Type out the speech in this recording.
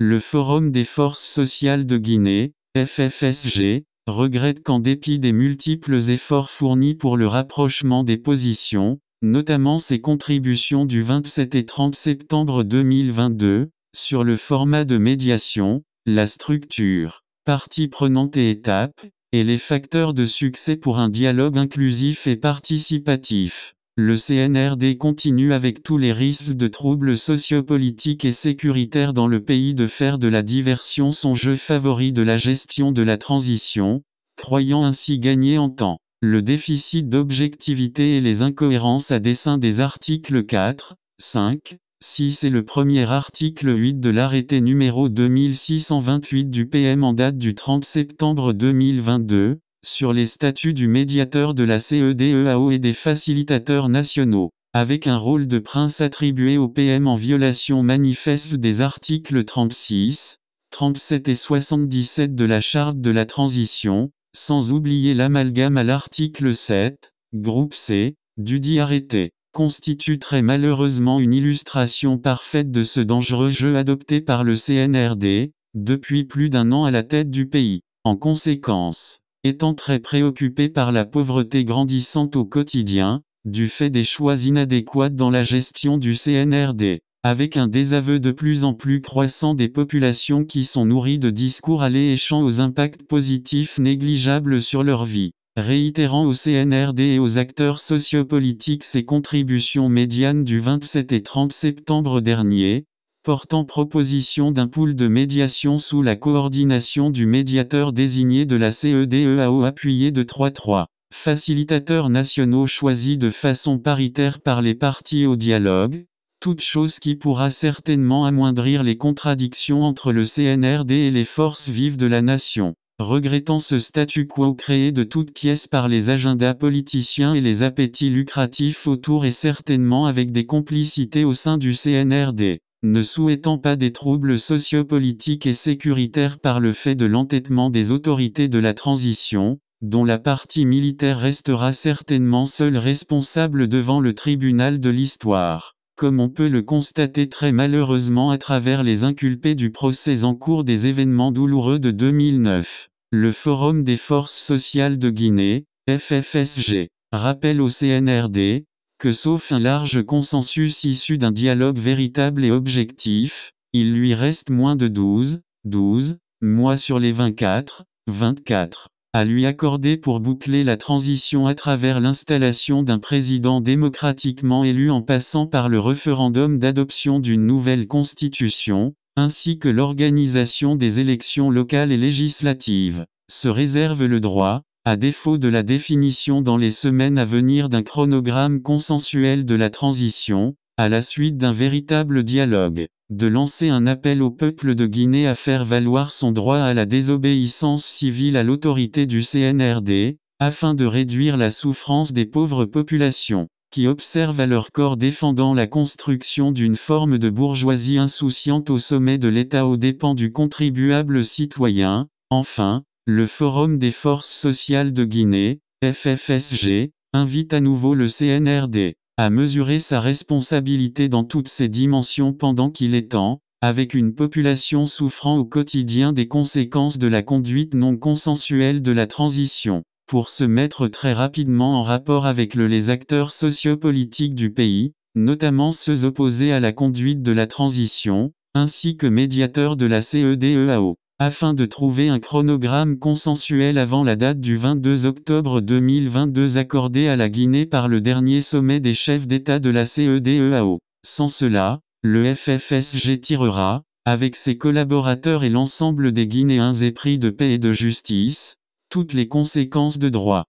Le Forum des forces sociales de Guinée, FFSG, regrette qu'en dépit des multiples efforts fournis pour le rapprochement des positions, notamment ses contributions du 27 et 30 septembre 2022, sur le format de médiation, la structure, parties prenante et étapes, et les facteurs de succès pour un dialogue inclusif et participatif. Le CNRD continue avec tous les risques de troubles sociopolitiques et sécuritaires dans le pays de faire de la diversion son jeu favori de la gestion de la transition, croyant ainsi gagner en temps. Le déficit d'objectivité et les incohérences à dessein des articles 4, 5, 6 et le premier article 8 de l'arrêté numéro 2628 du PM en date du 30 septembre 2022, sur les statuts du médiateur de la CEDEAO et des facilitateurs nationaux, avec un rôle de prince attribué au PM en violation manifeste des articles 36, 37 et 77 de la Charte de la Transition, sans oublier l'amalgame à l'article 7, groupe C, du dit arrêté constitue très malheureusement une illustration parfaite de ce dangereux jeu adopté par le CNRD, depuis plus d'un an à la tête du pays. En conséquence, Étant très préoccupé par la pauvreté grandissante au quotidien, du fait des choix inadéquats dans la gestion du CNRD, avec un désaveu de plus en plus croissant des populations qui sont nourries de discours alléchants aux impacts positifs négligeables sur leur vie, réitérant au CNRD et aux acteurs sociopolitiques ses contributions médianes du 27 et 30 septembre dernier, portant proposition d'un pool de médiation sous la coordination du médiateur désigné de la CEDEAO appuyé de 3-3 facilitateurs nationaux choisis de façon paritaire par les parties au dialogue, toute chose qui pourra certainement amoindrir les contradictions entre le CNRD et les forces vives de la nation. Regrettant ce statu quo créé de toutes pièces par les agendas politiciens et les appétits lucratifs autour et certainement avec des complicités au sein du CNRD ne souhaitant pas des troubles sociopolitiques et sécuritaires par le fait de l'entêtement des autorités de la transition, dont la partie militaire restera certainement seule responsable devant le tribunal de l'histoire, comme on peut le constater très malheureusement à travers les inculpés du procès en cours des événements douloureux de 2009. Le Forum des forces sociales de Guinée, FFSG, rappelle au CNRD, que sauf un large consensus issu d'un dialogue véritable et objectif, il lui reste moins de 12, 12, mois sur les 24, 24, à lui accorder pour boucler la transition à travers l'installation d'un président démocratiquement élu en passant par le référendum d'adoption d'une nouvelle constitution, ainsi que l'organisation des élections locales et législatives. Se réserve le droit, à défaut de la définition dans les semaines à venir d'un chronogramme consensuel de la transition, à la suite d'un véritable dialogue, de lancer un appel au peuple de Guinée à faire valoir son droit à la désobéissance civile à l'autorité du CNRD, afin de réduire la souffrance des pauvres populations, qui observent à leur corps défendant la construction d'une forme de bourgeoisie insouciante au sommet de l'État aux dépens du contribuable citoyen, enfin, le Forum des forces sociales de Guinée, FFSG, invite à nouveau le CNRD à mesurer sa responsabilité dans toutes ses dimensions pendant qu'il est temps, avec une population souffrant au quotidien des conséquences de la conduite non consensuelle de la transition, pour se mettre très rapidement en rapport avec le, les acteurs sociopolitiques du pays, notamment ceux opposés à la conduite de la transition, ainsi que médiateurs de la CEDEAO afin de trouver un chronogramme consensuel avant la date du 22 octobre 2022 accordée à la Guinée par le dernier sommet des chefs d'État de la CEDEAO. Sans cela, le FFSG tirera, avec ses collaborateurs et l'ensemble des Guinéens épris de paix et de justice, toutes les conséquences de droit.